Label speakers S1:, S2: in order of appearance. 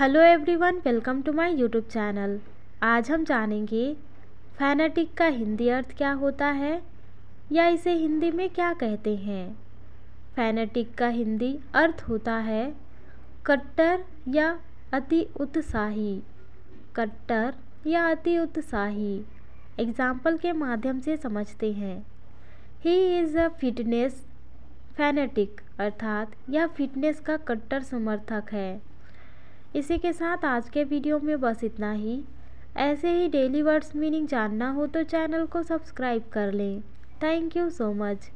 S1: hello everyone welcome to my YouTube channel आज हम जानेंगे फैनेटिक का हिंदी अर्थ क्या होता है या इसे हिंदी में क्या कहते हैं फैनेटिक का हिंदी अर्थ होता है कट्टर या अति उत्साही कट्टर या अति उत्साही एग्जाम्पल के माध्यम से समझते हैं he is a fitness fanatic अर्थात यह फिटनेस का कट्टर समर्थक है इसी के साथ आज के वीडियो में बस इतना ही ऐसे ही डेली वर्ड्स मीनिंग जानना हो तो चैनल को सब्सक्राइब कर लें थैंक यू सो मच